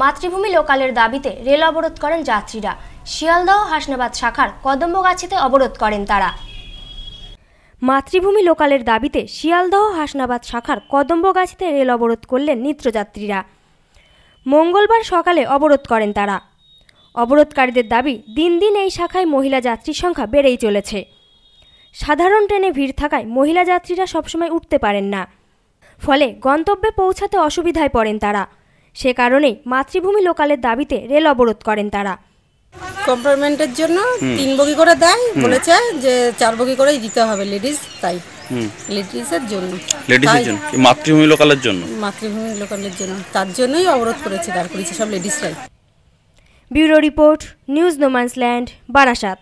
মাতৃভূমি লোকালের দাবিতে রেল অবরোধ করেন যাত্রীরা শিয়ালদহ হাসনাবাদ শাখার কদম্বগাছিতে অবরোধ করেন তারা মাতৃভূমি লোকালের দাবিতে শিয়ালদহ হাসনাবাদ শাখার কদম্বগাছিতে রেল অবরোধ করলেন নিত্রযাত্রীরা মঙ্গলবার সকালে অবরোধ করেন তারা অবরোধকারীদের দাবি দিন দিন এই শাখায় মহিলা যাত্রীর সংখ্যা বেড়েই চলেছে সাধারণ ট্রেনে ভিড় থাকায় মহিলা যাত্রীরা সবসময় উঠতে পারেন না ফলে গন্তব্যে পৌঁছাতে অসুবিধায় পড়েন তারা সে কারণে মাতৃভূমি লোকালের দাবিতে রেল অবরোধ করেন তারা কম্পার্টমেন্টের জন্য তিন বগি করে দেয় বলেছে যে চার বগি করেই দিতে হবে লেডিস তাই লেডিসের জন্য লেডিসের জন্য মাতৃভূমি লোকালের জন্য মাতৃভূমি লোকালের জন্য তার জন্যই অবরোধ করেছে দাঁড় করেছে সব লেডিসরাই bureau report news no man's land Barasat